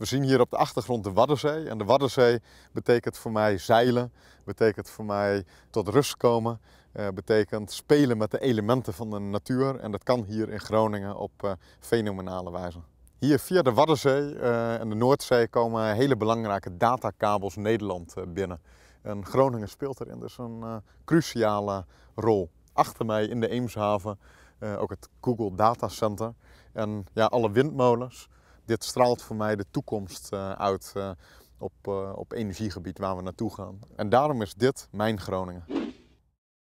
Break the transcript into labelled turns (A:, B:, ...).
A: We zien hier op de achtergrond de Waddenzee. En de Waddenzee betekent voor mij zeilen, betekent voor mij tot rust komen, eh, betekent spelen met de elementen van de natuur. En dat kan hier in Groningen op eh, fenomenale wijze. Hier via de Waddenzee eh, en de Noordzee komen hele belangrijke datakabels Nederland binnen. En Groningen speelt erin dus een cruciale rol. Achter mij in de Eemshaven ook het Google Data Center en ja, alle windmolens dit straalt voor mij de toekomst eh, uit eh, op, eh, op energiegebied waar we naartoe gaan. En daarom is dit mijn Groningen.